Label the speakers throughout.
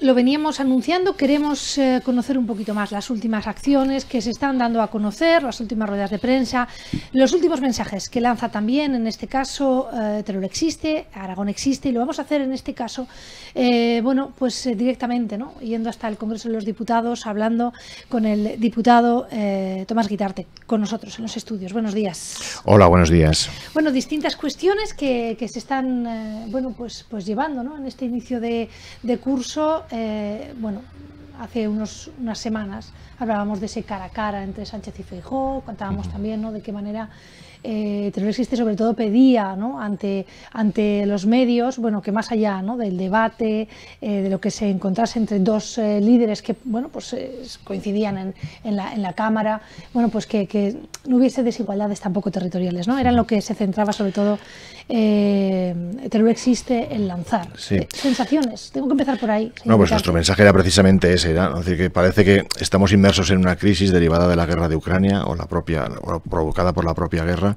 Speaker 1: lo veníamos anunciando, queremos eh, conocer un poquito más las últimas acciones que se están dando a conocer, las últimas ruedas de prensa, los últimos mensajes que lanza también, en este caso, eh, existe, Aragón existe, y lo vamos a hacer en este caso, eh, bueno, pues eh, directamente, Yendo hasta el Congreso de los Diputados, hablando con el diputado Tomás Guitarte, con nosotros en los estudios. Buenos días.
Speaker 2: Hola, buenos días.
Speaker 1: Bueno, distintas cuestiones que, se están, bueno, pues, pues llevando, En este inicio de curso eh, bueno, hace unos, unas semanas hablábamos de ese cara a cara entre Sánchez y Feijóo, contábamos también ¿no? de qué manera eh, Existe sobre todo pedía ante, ante los medios, bueno, que más allá del debate, eh, de lo que se encontrase entre dos eh, líderes que bueno, pues, eh, coincidían en, la, Cámara, bueno, pues que, no hubiese desigualdades tampoco territoriales, ¿no? Era en lo que se centraba sobre todo Terror Existe en lanzar. Sensaciones, tengo que empezar por ahí. Pues nuestro
Speaker 2: mensaje era precisamente ese, que parece que estamos inmersos en una crisis derivada de la guerra de Ucrania o la propia o provocada por la propia guerra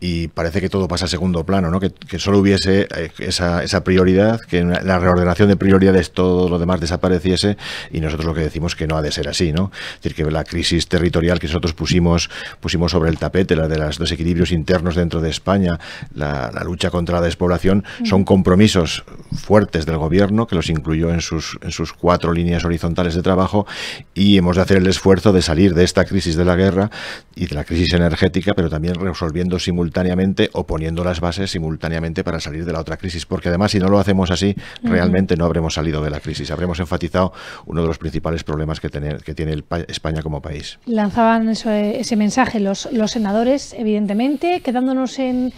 Speaker 2: y parece que todo pasa a segundo plano, ¿no? que, solo hubiese eh, esa, prioridad, que la reordenación de prioridades todo lo demás desapareciese y nosotros lo que decimos que no ha de ser así. ¿no? Es decir, que la crisis territorial que nosotros pusimos, pusimos sobre el tapete, la de los desequilibrios internos dentro de España, la, lucha contra la despoblación, mm. son compromisos fuertes del gobierno que los incluyó en sus, en sus cuatro líneas horizontales de trabajo y hemos de hacer el esfuerzo de salir de esta crisis de la guerra y de la crisis energética, pero también resolver simultáneamente o poniendo las bases simultáneamente para salir de la otra crisis. Porque además, si no lo hacemos así, realmente no habremos salido de la crisis. Habremos enfatizado uno de los principales problemas que tiene, que tiene España como país.
Speaker 1: Lanzaban eh, ese mensaje los, los senadores, evidentemente, quedándonos en,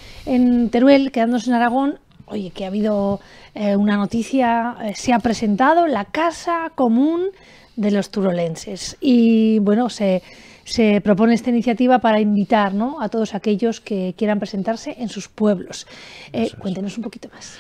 Speaker 1: Teruel, quedándonos en Aragón, oye, que ha habido eh, una noticia, eh, se ha presentado la Casa Común de los Turolenses. Y bueno, se, se propone esta iniciativa para invitar a todos aquellos que quieran presentarse en sus pueblos. Eh, cuéntenos un poquito más.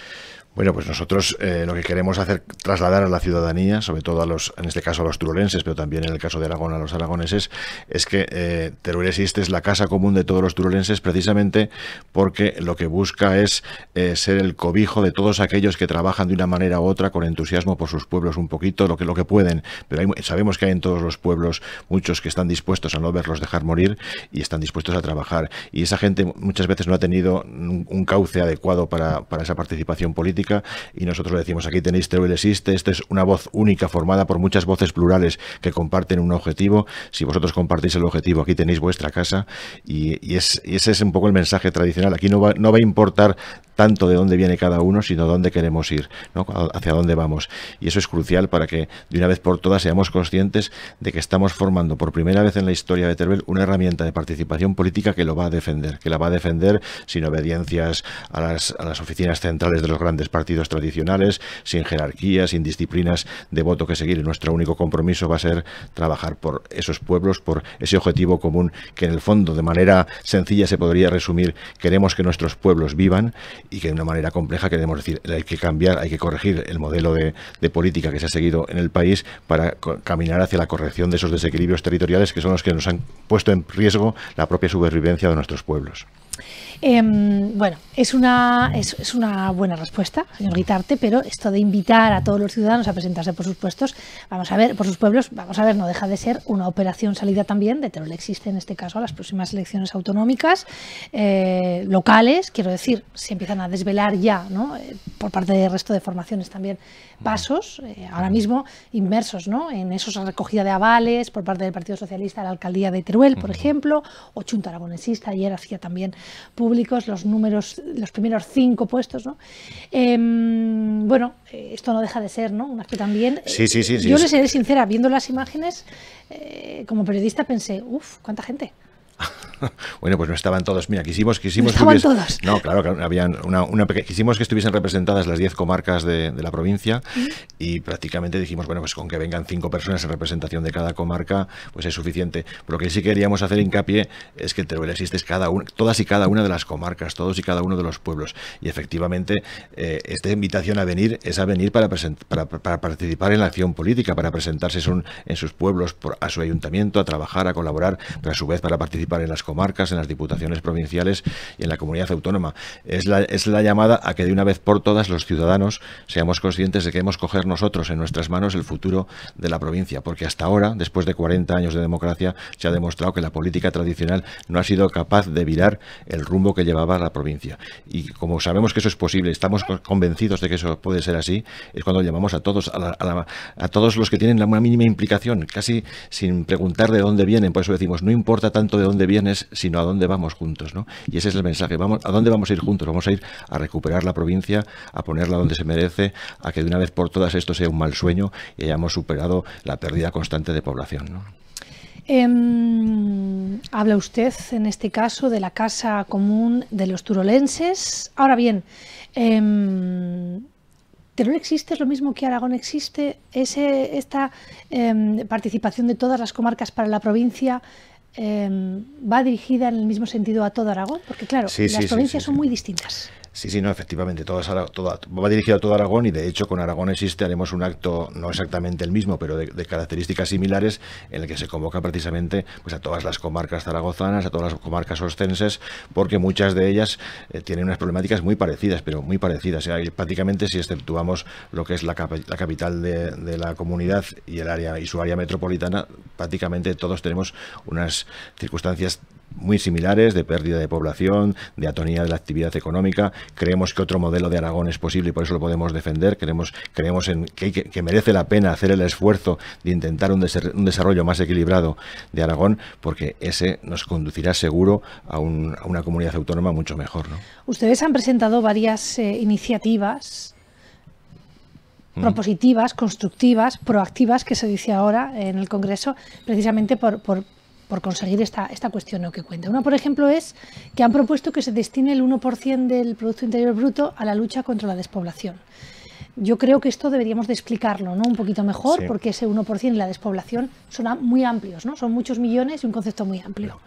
Speaker 2: Bueno, pues nosotros eh, lo que queremos hacer, trasladar a la ciudadanía, sobre todo a los, en este caso a los turolenses, pero también en el caso de Aragón a los aragoneses, es que eh, Teruel existe, es la casa común de todos los turolenses, precisamente porque lo que busca es eh, ser el cobijo de todos aquellos que trabajan de una manera u otra con entusiasmo por sus pueblos un poquito, lo que, lo que pueden. Pero sabemos que hay en todos los pueblos muchos que están dispuestos a no verlos dejar morir y están dispuestos a trabajar. Y esa gente muchas veces no ha tenido un, cauce adecuado para esa participación política y nosotros decimos aquí tenéis Teruel existe, esto es una voz única formada por muchas voces plurales que comparten un objetivo, si vosotros compartís el objetivo aquí tenéis vuestra casa y, ese es un poco el mensaje tradicional, aquí no va, a importar tanto de dónde viene cada uno, sino dónde queremos ir, hacia dónde vamos. Y eso es crucial para que de una vez por todas seamos conscientes de que estamos formando por primera vez en la historia de Teruel una herramienta de participación política que lo va a defender, que la va a defender sin obediencias a las, a las oficinas centrales de los grandes partidos tradicionales, sin jerarquías, sin disciplinas de voto que seguir. Nuestro único compromiso va a ser trabajar por esos pueblos, por ese objetivo común que en el fondo, de manera sencilla, se podría resumir. Queremos que nuestros pueblos vivan y que de una manera compleja queremos decir, hay que cambiar, hay que corregir el modelo de, de política que se ha seguido en el país para caminar hacia la corrección de esos desequilibrios territoriales que son los que nos han puesto en riesgo la propia supervivencia de nuestros pueblos.
Speaker 1: Em, bueno, es una, es, una buena respuesta, señor Guitarte, pero esto de invitar a todos los ciudadanos a presentarse por sus puestos, vamos a ver, por sus pueblos, vamos a ver, no deja de ser una operación salida también de Teruel existe en este caso a las próximas elecciones autonómicas, eh, locales, quiero decir, se empiezan a desvelar ya, ¿no? Eh, por parte del resto de formaciones también, pasos, eh, ahora mismo inmersos, ¿no? En esos recogida de avales por parte del Partido Socialista, la alcaldía de Teruel, por ejemplo, o Chunta Aragonesista, ayer hacía también públicos, los números, los primeros cinco puestos, ¿no? Em, bueno, esto no deja de ser, ¿no? Una que también. Sí, sí, sí. Yo les seré sincera, viendo las imágenes, eh, como periodista pensé, uff, cuánta gente.
Speaker 2: bueno, pues no estaban todos. Mira, quisimos, quisimos que No, claro, habían una, una que estuviesen representadas las 10 comarcas de, la provincia y prácticamente dijimos, bueno, pues con que vengan cinco personas en representación de cada comarca, pues es suficiente. lo que sí queríamos hacer hincapié es que el Teruel existe cada un... todas y cada una de las comarcas, todos y cada uno de los pueblos. Y efectivamente, eh, esta invitación a venir es a venir para, para, participar en la acción política, para presentarse son, en sus pueblos, por, a su ayuntamiento, a trabajar, a colaborar, pero a su vez para participar en las comarcas, en las diputaciones provinciales y en la comunidad autónoma. Es la, es la llamada a que de una vez por todas los ciudadanos seamos conscientes de que hemos coger nosotros en nuestras manos el futuro de la provincia, porque hasta ahora, después de 40 años de democracia, se ha demostrado que la política tradicional no ha sido capaz de virar el rumbo que llevaba la provincia. Y como sabemos que eso es posible, estamos convencidos de que eso puede ser así, es cuando llamamos a todos, a, todos los que tienen la mínima implicación, casi sin preguntar de dónde vienen. Por eso decimos, no importa tanto de dónde vienes, sino a dónde vamos juntos. ¿no? Y ese es el mensaje. Vamos, ¿A dónde vamos a ir juntos? Vamos a ir a recuperar la provincia, a ponerla donde se merece, a que de una vez por todas esto sea un mal sueño y hayamos superado la pérdida constante de población.
Speaker 1: Em, habla usted en este caso de la Casa Común de los Turolenses. Ahora bien, eh, existe? ¿Es lo mismo que Aragón existe? ¿Ese, ¿Esta em, participación de todas las comarcas para la provincia Em, va dirigida en el mismo sentido a todo Aragón? Porque claro, las provincias son muy distintas.
Speaker 2: Sí, sí, no, efectivamente, va dirigido a todo Aragón y de hecho con Aragón existe, haremos un acto, no exactamente el mismo, pero de, características similares, en el que se convoca precisamente pues, a todas las comarcas zaragozanas, a todas las comarcas ostenses, porque muchas de ellas eh, tienen unas problemáticas muy parecidas, pero muy parecidas. prácticamente si exceptuamos lo que es la, capital de, de, la comunidad y, el área, y su área metropolitana, prácticamente todos tenemos unas circunstancias muy similares de pérdida de población, de atonía de la actividad económica. Creemos que otro modelo de Aragón es posible y por eso lo podemos defender. Creemos, creemos en que, merece la pena hacer el esfuerzo de intentar un, desarrollo más equilibrado de Aragón porque ese nos conducirá seguro a, una comunidad autónoma mucho mejor. ¿no?
Speaker 1: Ustedes han presentado varias eh, iniciativas mm. propositivas, constructivas, proactivas, que se dice ahora en el Congreso, precisamente por, por conseguir esta, esta cuestión ¿no? que cuenta. Una, por ejemplo, es que han propuesto que se destine el 1% del Producto Interior Bruto a la lucha contra la despoblación. Yo creo que esto deberíamos de explicarlo ¿no? un poquito mejor, porque ese 1% y la despoblación son muy amplios, ¿no? son muchos millones y un concepto muy amplio.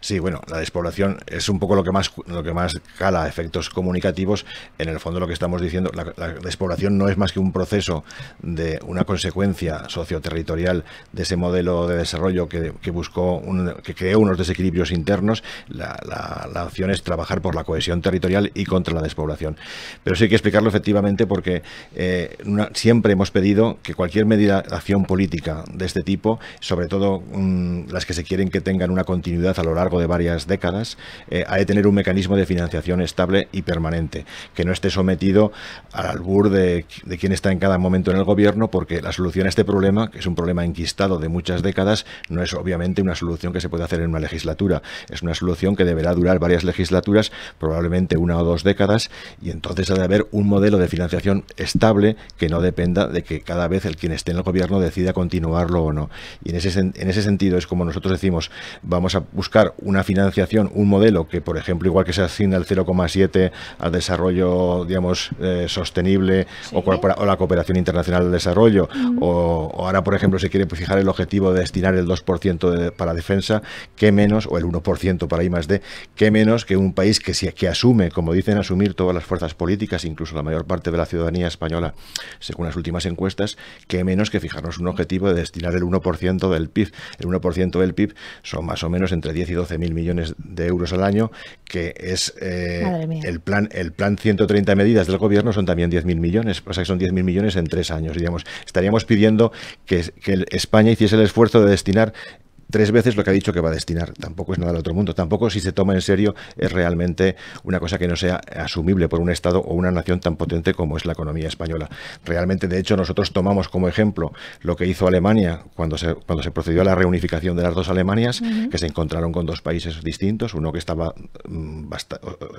Speaker 2: Sí, bueno, la despoblación es un poco lo que más, lo que más cala efectos comunicativos. En el fondo lo que estamos diciendo, la, despoblación no es más que un proceso de una consecuencia socioterritorial de ese modelo de desarrollo que, buscó, que creó unos desequilibrios internos. La, opción es trabajar por la cohesión territorial y contra la despoblación. Pero sí hay que explicarlo efectivamente porque... Eh, eh, siempre hemos pedido que cualquier medida de acción política de este tipo, sobre todo mm, las que se quieren que tengan una continuidad a lo largo de varias décadas, eh, ha de tener un mecanismo de financiación estable y permanente, que no esté sometido al albur de, quien quién está en cada momento en el gobierno, porque la solución a este problema, que es un problema enquistado de muchas décadas, no es obviamente una solución que se puede hacer en una legislatura, es una solución que deberá durar varias legislaturas, probablemente una o dos décadas, y entonces ha de haber un modelo de financiación estable que no dependa de que cada vez el quien esté en el gobierno decida continuarlo o no. Y en ese, en ese sentido es como nosotros decimos, vamos a buscar una financiación, un modelo que, por ejemplo, igual que se asigna el 0,7 al desarrollo, digamos, eh, sostenible o, la cooperación internacional al desarrollo, o, ahora, por ejemplo, se quiere fijar el objetivo de destinar el 2% para defensa, que menos, o el 1% para I más D, que menos que un país que, que asume, como dicen asumir todas las fuerzas políticas, incluso la mayor parte de la ciudadanía española, según las últimas encuestas, que menos que fijarnos un objetivo de destinar el 1% del PIB. El 1% del PIB son más o menos entre 10 y 12 mil millones de euros al año, que es eh, el plan el plan 130 medidas del gobierno son también 10 mil millones, o sea que son 10 mil millones en tres años. Digamos. Estaríamos pidiendo que, que España hiciese el esfuerzo de destinar tres veces lo que ha dicho que va a destinar. Tampoco es nada del otro mundo. Tampoco si se toma en serio es realmente una cosa que no sea asumible por un Estado o una nación tan potente como es la economía española. Realmente, de hecho, nosotros tomamos como ejemplo lo que hizo Alemania cuando se, cuando se procedió a la reunificación de las dos Alemanias, que se encontraron con dos países distintos, uno que estaba mm,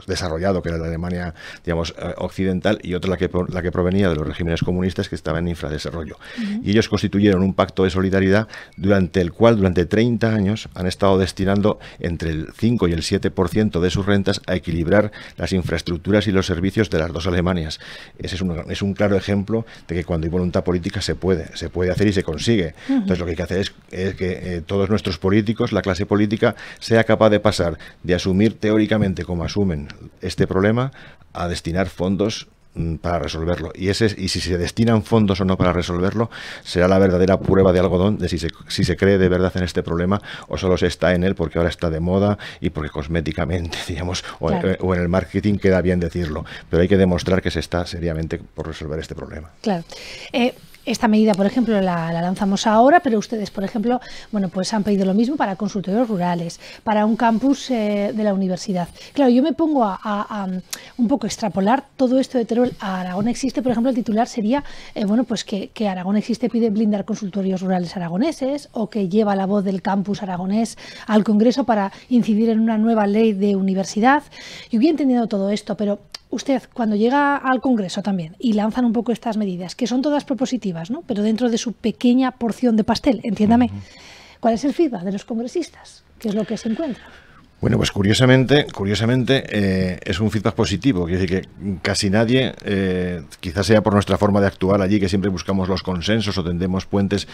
Speaker 2: desarrollado, que era la Alemania, digamos, eh, occidental, y otro la que, la que provenía de los regímenes comunistas que estaba en infradesarrollo. Y ellos constituyeron un pacto de solidaridad durante el cual, durante años han estado destinando entre el 5 y el 7% de sus rentas a equilibrar las infraestructuras y los servicios de las dos Alemanias. Ese es un, es un claro ejemplo de que cuando hay voluntad política se puede, se puede hacer y se consigue. Entonces lo que hay que hacer es, que eh, todos nuestros políticos, la clase política, sea capaz de pasar de asumir teóricamente como asumen este problema a destinar fondos Mm, para resolverlo. Y, ese, y si se destinan fondos o no para resolverlo, será la verdadera prueba de algodón de si se, si se cree de verdad en este problema o solo se está en él porque ahora está de moda y porque cosméticamente, digamos, eh, o, en, el marketing queda bien decirlo. Pero hay que demostrar que se está seriamente por resolver este problema.
Speaker 1: Claro. Eh, esta medida, por ejemplo, la, lanzamos ahora, pero ustedes, por ejemplo, bueno, pues han pedido lo mismo para consultorios rurales, para un campus eh, de la universidad. Claro, yo me pongo a, mm, un poco extrapolar todo esto de Teruel a Aragón existe, por ejemplo, el titular sería, eh, bueno, pues que, que, Aragón existe pide blindar consultorios rurales aragoneses o que lleva la voz del campus aragonés al Congreso para incidir en una nueva ley de universidad. Yo hubiera entendido todo esto, pero usted cuando llega al Congreso también y lanzan un poco estas medidas, que son todas propositivas, ¿no? pero dentro de su pequeña porción de pastel, entiéndame, ¿cuál es el feedback de los congresistas? ¿Qué es lo que se encuentra?
Speaker 2: Bueno, pues curiosamente, curiosamente eh, es un feedback positivo, quiere decir que casi nadie, eh, quizás sea por nuestra forma de actuar allí, que siempre buscamos los consensos o tendemos puentes,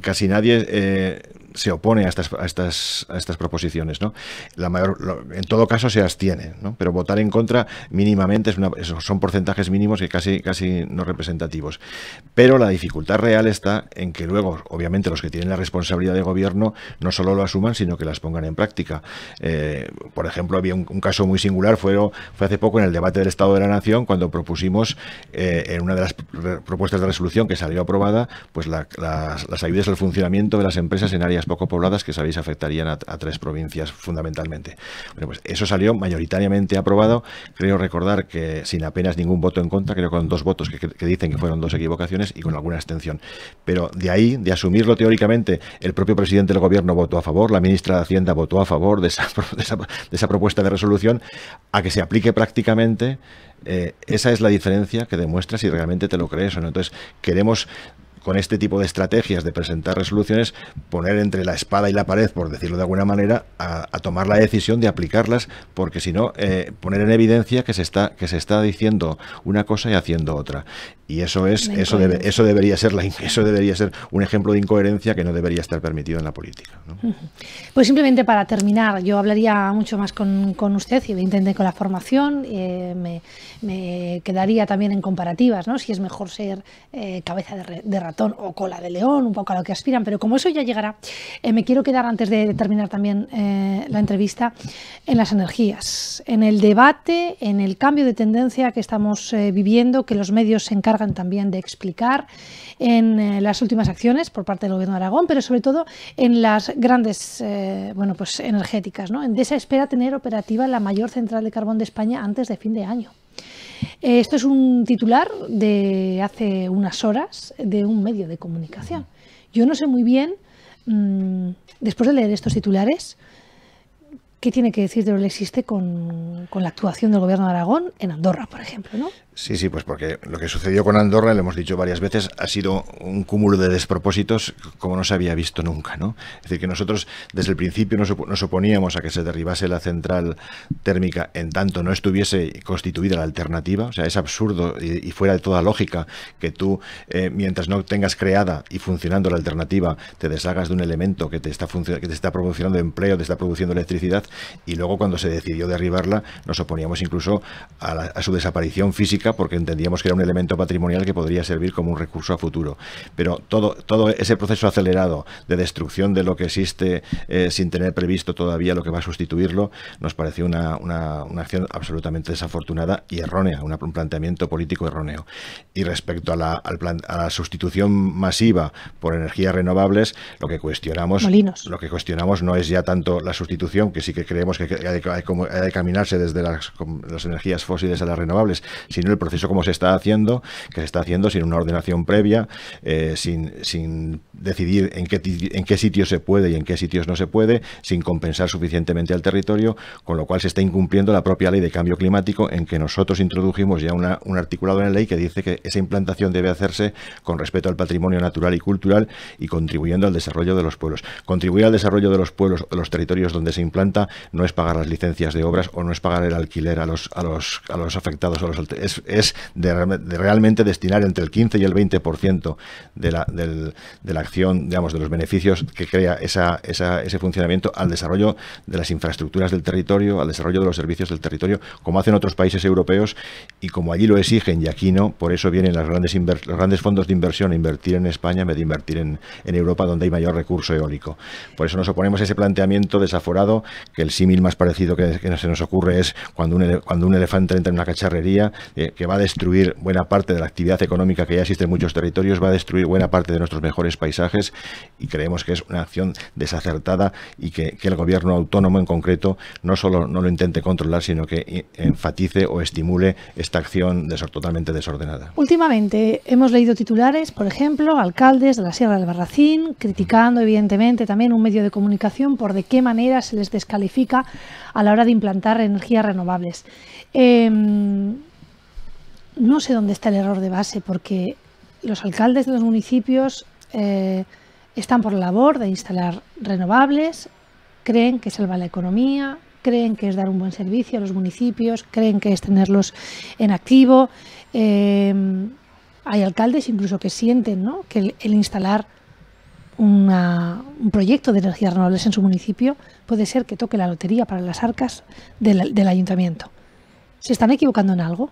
Speaker 2: casi nadie eh, se opone a estas, a estas, estas proposiciones. ¿no? La mayor, en todo caso se abstiene, ¿no? pero votar en contra mínimamente es son porcentajes mínimos y casi, casi no representativos. Pero la dificultad real está en que luego, obviamente, los que tienen la responsabilidad de gobierno no solo lo asuman, sino que las pongan en práctica. Eh, por ejemplo, había un, caso muy singular, fue, fue hace poco en el debate del Estado de la Nación, cuando propusimos eh, en una de las propuestas de resolución que salió aprobada, pues las ayudas al funcionamiento de las empresas en áreas poco pobladas que sabéis afectarían a, tres provincias fundamentalmente. Bueno, pues eso salió mayoritariamente aprobado. Creo recordar que sin apenas ningún voto en contra, creo con dos votos que, dicen que fueron dos equivocaciones y con alguna abstención. Pero de ahí, de asumirlo teóricamente, el propio presidente del gobierno votó a favor, la ministra de Hacienda votó a favor de esa, propuesta de resolución, a que se aplique prácticamente eh, esa es la diferencia que demuestra si realmente te lo crees o no. Entonces, queremos con este tipo de estrategias de presentar resoluciones, poner entre la espada y la pared, por decirlo de alguna manera, a, tomar la decisión de aplicarlas, porque si no, eh, poner en evidencia que se, está, que se está diciendo una cosa y haciendo otra. Y eso es, eso eso debería ser la, eso debería ser un ejemplo de incoherencia que no debería estar permitido en la política.
Speaker 1: Pues simplemente para terminar, yo hablaría mucho más con, con usted y intenté con la formación. Eh, me, quedaría también en comparativas, ¿no? Si es mejor ser eh, cabeza de, ratón o cola de león, un poco a lo que aspiran, pero como eso ya llegará, eh, me quiero quedar antes de terminar también la entrevista en las energías, en el debate, en el cambio de tendencia que estamos viviendo, que los medios se encargan también de explicar en eh, las últimas acciones por parte del Gobierno de Aragón, pero sobre todo en las grandes eh, bueno, pues energéticas. ¿no? Endesa espera tener operativa la mayor central de carbón de España antes de fin de año. Eh, esto es un titular de hace unas horas de un medio de comunicación. Yo no sé muy bien, mm, después de leer estos titulares, ¿Qué tiene que decir de lo que existe con, con, la actuación del gobierno de Aragón en Andorra, por ejemplo? ¿no?
Speaker 2: Sí, sí, pues porque lo que sucedió con Andorra, lo hemos dicho varias veces, ha sido un cúmulo de despropósitos como no se había visto nunca. ¿no? Es decir, que nosotros desde el principio nos, oponíamos a que se derribase la central térmica en tanto no estuviese constituida la alternativa. O sea, es absurdo y, fuera de toda lógica que tú, eh, mientras no tengas creada y funcionando la alternativa, te deshagas de un elemento que te está, que te está proporcionando empleo, te está produciendo electricidad, y luego cuando se decidió derribarla, nos oponíamos incluso a su desaparición física porque entendíamos que era un elemento patrimonial que podría servir como un recurso a futuro. Pero todo, todo ese proceso acelerado de destrucción de lo que existe eh, sin tener previsto todavía lo que va a sustituirlo, nos pareció una, acción absolutamente desafortunada y errónea, un planteamiento político erróneo. Y respecto a la, sustitución masiva por energías renovables, lo que cuestionamos, lo que cuestionamos no es ya tanto la sustitución, que sí que creemos que hay, que caminarse desde las, las energías fósiles a las renovables, sino el proceso como se está haciendo, que se está haciendo sin una ordenación previa, eh, sin, sin decidir en qué, en qué sitios se puede y en qué sitios no se puede, sin compensar suficientemente al territorio, con lo cual se está incumpliendo la propia ley de cambio climático en que nosotros introdujimos ya un articulado en la ley que dice que esa implantación debe hacerse con respeto al patrimonio natural y cultural y contribuyendo al desarrollo de los pueblos. Contribuir al desarrollo de los pueblos, los territorios donde se implanta, no es pagar las licencias de obras o no es pagar el alquiler a los, a los, a los afectados. A los, es es de, realmente destinar entre el 15 y el 20% de la, de la acción, digamos, de los beneficios que crea ese funcionamiento al desarrollo de las infraestructuras del territorio, al desarrollo de los servicios del territorio, como hacen otros países europeos y como allí lo exigen y aquí no, por eso vienen los grandes fondos de inversión a invertir en España en vez de invertir en, Europa donde hay mayor recurso eólico. Por eso nos oponemos a ese planteamiento desaforado, que el símil más parecido que, se nos ocurre es cuando un, cuando un elefante entra en una cacharrería, eh, que va a destruir buena parte de la actividad económica que ya existe en muchos territorios, va a destruir buena parte de nuestros mejores paisajes y creemos que es una acción desacertada y que, el gobierno autónomo en concreto no solo no lo intente controlar, sino que enfatice o estimule esta acción totalmente desordenada.
Speaker 1: Últimamente hemos leído titulares, por ejemplo, alcaldes de la Sierra del Barracín, criticando evidentemente también un medio de comunicación por de qué manera se les descalifica a la hora de implantar energías renovables. Em, no sé dónde está el error de base, porque los alcaldes de los municipios eh, están por la labor de instalar renovables, creen que salva la economía, creen que es dar un buen servicio a los municipios, creen que es tenerlos en activo. Eh, hay alcaldes incluso que sienten que el, instalar un proyecto de energías renovables en su municipio puede ser que toque la lotería para las arcas del ayuntamiento. ¿Se están equivocando en algo?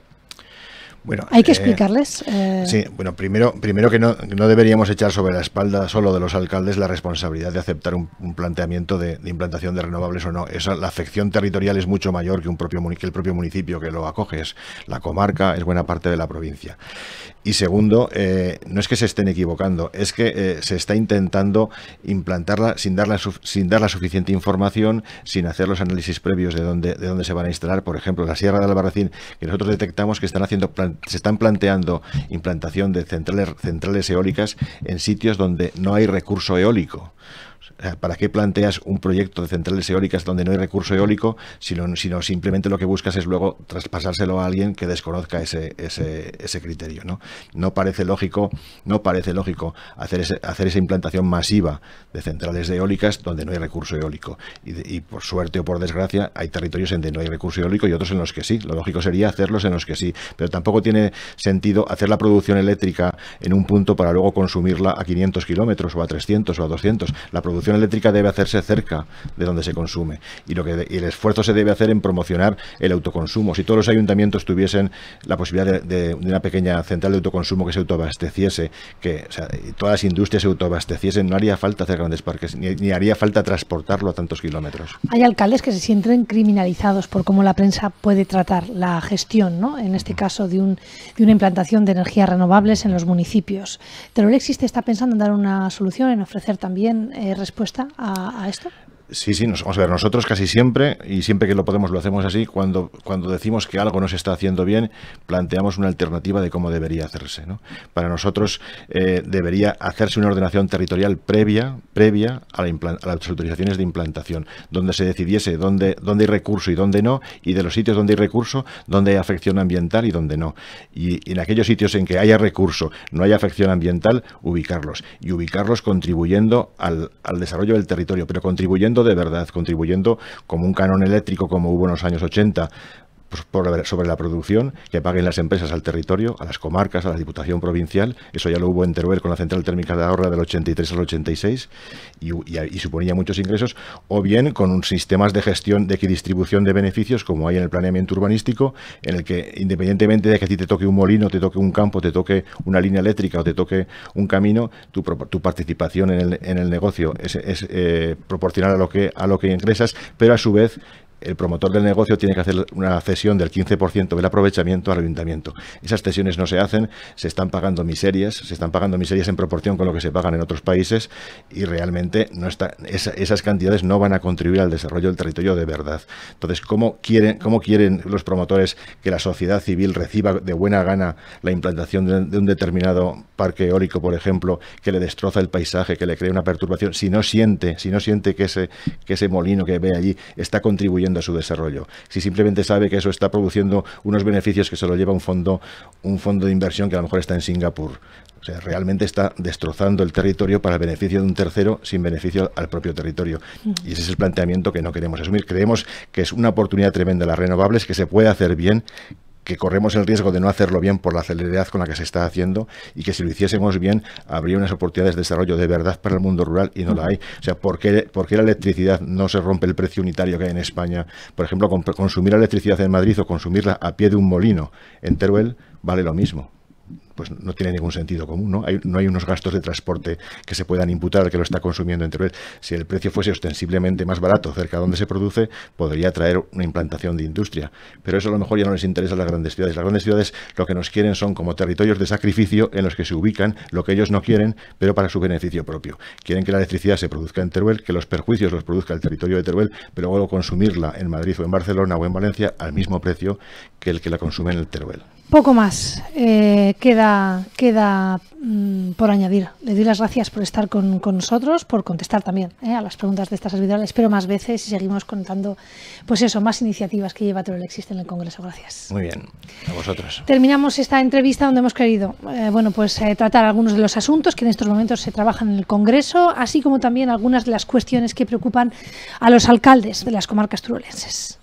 Speaker 1: Bueno, hay que eh, explicarles. Eh, sí,
Speaker 2: bueno, primero, primero que no, deberíamos echar sobre la espalda solo de los alcaldes la responsabilidad de aceptar un, planteamiento de, implantación de renovables o no. Esa, la afección territorial es mucho mayor que, un propio, que el propio municipio que lo acoge, la comarca, es buena parte de la provincia. Y segundo, eh, no es que se estén equivocando, es que se está intentando implantarla sin dar, la, sin dar la suficiente información, sin hacer los análisis previos de dónde, de dónde se van a instalar. Por ejemplo, la Sierra de Albarracín, que nosotros detectamos que están haciendo planteamientos se están planteando implantación de centrales, centrales eólicas en sitios donde no hay recurso eólico. Eh, ¿Para qué planteas un proyecto de centrales eólicas donde no hay recurso eólico, sino, sino simplemente lo que buscas es luego traspasárselo a alguien que desconozca ese, ese, criterio? ¿no? no parece lógico, no parece lógico hacer, hacer esa implantación masiva de centrales eólicas donde no hay recurso eólico. Y, y, por suerte o por desgracia, hay territorios en donde no hay recurso eólico y otros en los que sí. Lo lógico sería hacerlos en los que sí. Pero tampoco tiene sentido hacer la producción eléctrica en un punto para luego consumirla a 500 kilómetros o a 300 o a 200. La producción eléctrica debe hacerse cerca de donde se consume y lo que el esfuerzo se debe hacer en promocionar el autoconsumo. Si todos los ayuntamientos tuviesen la posibilidad de, una pequeña central de autoconsumo que se autoabasteciese, que todas las industrias se autoabasteciesen, no haría falta hacer grandes parques, ni, haría falta transportarlo a tantos kilómetros.
Speaker 1: Hay alcaldes que se sienten criminalizados por cómo la prensa puede tratar la gestión, ¿no? en este caso de, un, de una implantación de energías renovables en los municipios. el existe, está pensando en dar una solución, en ofrecer también eh, respuesta a, a esto?
Speaker 2: Sí, sí, nos, vamos a ver, nosotros casi siempre, y siempre que lo podemos lo hacemos así, cuando, cuando decimos que algo no se está haciendo bien, planteamos una alternativa de cómo debería hacerse. Para nosotros eh, debería hacerse una ordenación territorial previa, previa a, las autorizaciones de implantación, donde se decidiese dónde, dónde hay recurso y dónde no, y de los sitios donde hay recurso, dónde hay afección ambiental y dónde no. Y, en aquellos sitios en que haya recurso, no haya afección ambiental, ubicarlos. Y ubicarlos contribuyendo al, al desarrollo del territorio, pero contribuyendo de verdad, contribuyendo como un canon eléctrico como hubo en los años 80 pues, sobre la producción que paguen las empresas al territorio, a las comarcas, a la Diputación Provincial. Eso ya lo hubo en Teruel con la central térmica de ahorra del 83 al 86 y, suponía muchos ingresos, o bien con un sistemas de gestión, de distribución de beneficios como hay en el planeamiento urbanístico, en el que independientemente de que a ti te toque un molino, te toque un campo, te toque una línea eléctrica o te toque un camino, tu, participación en el, negocio es, eh, proporcional a lo que a lo que ingresas, pero a su vez el promotor del negocio tiene que hacer una cesión del 15% del aprovechamiento al ayuntamiento. Esas cesiones no se hacen, se están pagando miserias, se están pagando miserias en proporción con lo que se pagan en otros países y realmente no esas cantidades no van a contribuir al desarrollo del territorio de verdad. Entonces, ¿cómo quieren, quieren los promotores que la sociedad civil reciba de buena gana la implantación de, un determinado parque eólico, por ejemplo, que le destroza el paisaje, que le crea una perturbación, si no siente, si no siente que ese, que ese molino que ve allí está contribuyendo a su desarrollo. Si simplemente sabe que eso está produciendo unos beneficios que se lo lleva un fondo, un fondo de inversión que a lo mejor está en Singapur. O sea, realmente está destrozando el territorio para el beneficio de un tercero sin beneficio al propio territorio. Mm. Y ese es el planteamiento que no queremos asumir. Creemos que es una oportunidad tremenda las renovables, que se puede hacer bien, que corremos el riesgo de no hacerlo bien por la celeridad con la que se está haciendo y que si lo hiciésemos bien habría unas oportunidades de desarrollo de verdad para el mundo rural y no la hay. O sea, ¿por qué, por qué la electricidad no se rompe el precio unitario que hay en España? Por ejemplo, consumir la electricidad en Madrid o consumirla a pie de un molino en Teruel vale lo mismo pues no tiene ningún sentido común, ¿no? Hay, no hay unos gastos de transporte que se puedan imputar que lo está consumiendo en Teruel. Si el precio fuese ostensiblemente más barato cerca de donde se produce, podría traer una implantación de industria. Pero eso a lo mejor ya no les interesa a las grandes ciudades. Las grandes ciudades lo que nos quieren son como territorios de sacrificio en los que se ubican lo que ellos no quieren, pero para su beneficio propio. Quieren que la electricidad se produzca en Teruel, que los perjuicios los produzca el territorio de Teruel, pero luego consumirla en Madrid o en Barcelona o en Valencia al mismo precio que el que la consume en el Teruel.
Speaker 1: Poco más eh, queda, queda mm, por añadir. Le doy las gracias por estar con, nosotros, por contestar también eh, a las preguntas de estas servidora. Espero más veces y seguimos contando, pues eso, más iniciativas que lleva Teruel Existe en el Congreso. Gracias.
Speaker 2: Muy bien, a vosotros.
Speaker 1: Terminamos esta entrevista donde hemos querido, eh, bueno, pues tratar algunos de los asuntos que en estos momentos se trabajan en el Congreso, así como también algunas de las cuestiones que preocupan a los alcaldes de las comarcas turolenses.